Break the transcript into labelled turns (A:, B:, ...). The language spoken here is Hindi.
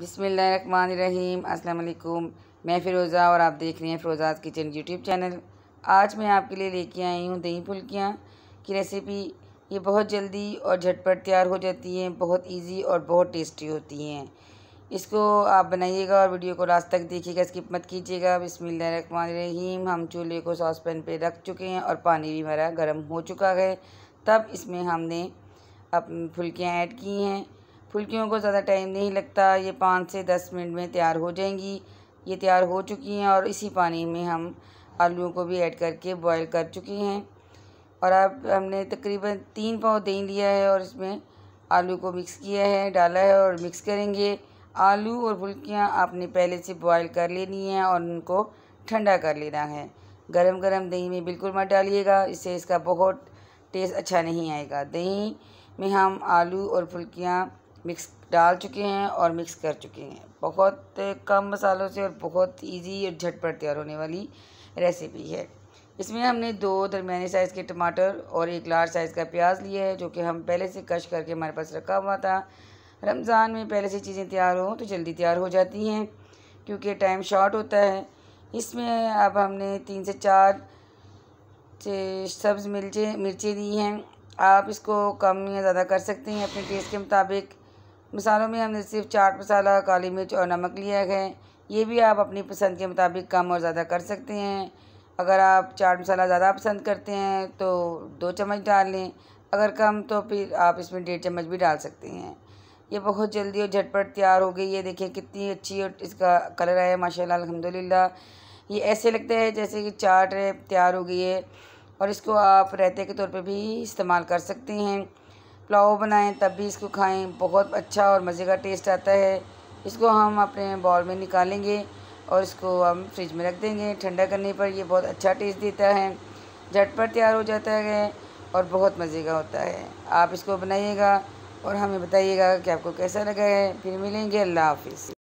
A: बिसमीम् अल्लाम मैं फ़िरोज़ा और आप देख रहे हैं फ़िरोज़ाज किचन यूट्यूब चैनल आज मैं आपके लिए लेके आई हूँ दही फुल्कियाँ की रेसिपी ये बहुत जल्दी और झटपट तैयार हो जाती हैं बहुत इजी और बहुत टेस्टी होती हैं इसको आप बनाइएगा और वीडियो को लास्ट तक देखिएगा स्किप मत कीजिएगा बिसमीम हम चूल्हे को सॉस पैन पर रख चुके हैं और पानी भी हमारा गर्म हो चुका है तब इसमें हमने अब फुल्कियाँ ऐड की हैं फुल्कियों को ज़्यादा टाइम नहीं लगता ये पाँच से दस मिनट में तैयार हो जाएंगी ये तैयार हो चुकी हैं और इसी पानी में हम आलूओं को भी ऐड करके बॉईल कर चुके हैं और अब हमने तकरीबन तीन पाव दही लिया है और इसमें आलू को मिक्स किया है डाला है और मिक्स करेंगे आलू और फुल्कियाँ आपने पहले से बॉयल कर लेनी है और उनको ठंडा कर लेना है गरम गरम दही में बिल्कुल मत डालिएगा इससे इसका बहुत टेस्ट अच्छा नहीं आएगा दही में हम आलू और फुल्कियाँ मिक्स डाल चुके हैं और मिक्स कर चुके हैं बहुत कम मसालों से और बहुत इजी और झटपट तैयार होने वाली रेसिपी है इसमें हमने दो दरमियाने साइज़ के टमाटर और एक लार्ज साइज़ का प्याज लिया है जो कि हम पहले से कश करके हमारे पास रखा हुआ था रमज़ान में पहले से चीज़ें तैयार हों तो जल्दी तैयार हो जाती हैं क्योंकि टाइम शॉर्ट होता है इसमें अब हमने तीन से चार से सब्ज़ मिर्चें मिर्चें दी हैं आप इसको कम या ज़्यादा कर सकते हैं अपने टेस्ट के मुताबिक मसालों में हमने सिर्फ चाट मसाला काली मिर्च और नमक लिया है ये भी आप अपनी पसंद के मुताबिक कम और ज़्यादा कर सकते हैं अगर आप चाट मसाला ज़्यादा पसंद करते हैं तो दो चम्मच डाल लें अगर कम तो फिर आप इसमें डेढ़ चम्मच भी डाल सकते हैं ये बहुत जल्दी और झटपट तैयार हो गई है देखिए कितनी अच्छी और इसका कलर आया माशा अलहमदिल्ला ये ऐसे लगता है जैसे कि चाट तैयार हो गई है और इसको आप रहते के तौर पे भी इस्तेमाल कर सकते हैं पुलाव बनाएं तब भी इसको खाएं बहुत अच्छा और मज़े का टेस्ट आता है इसको हम अपने बॉल में निकालेंगे और इसको हम फ्रिज में रख देंगे ठंडा करने पर यह बहुत अच्छा टेस्ट देता है झटपट तैयार हो जाता है और बहुत मज़े का होता है आप इसको बनाइएगा और हमें बताइएगा कि आपको कैसा लगा है फिर मिलेंगे अल्लाह हाफिज़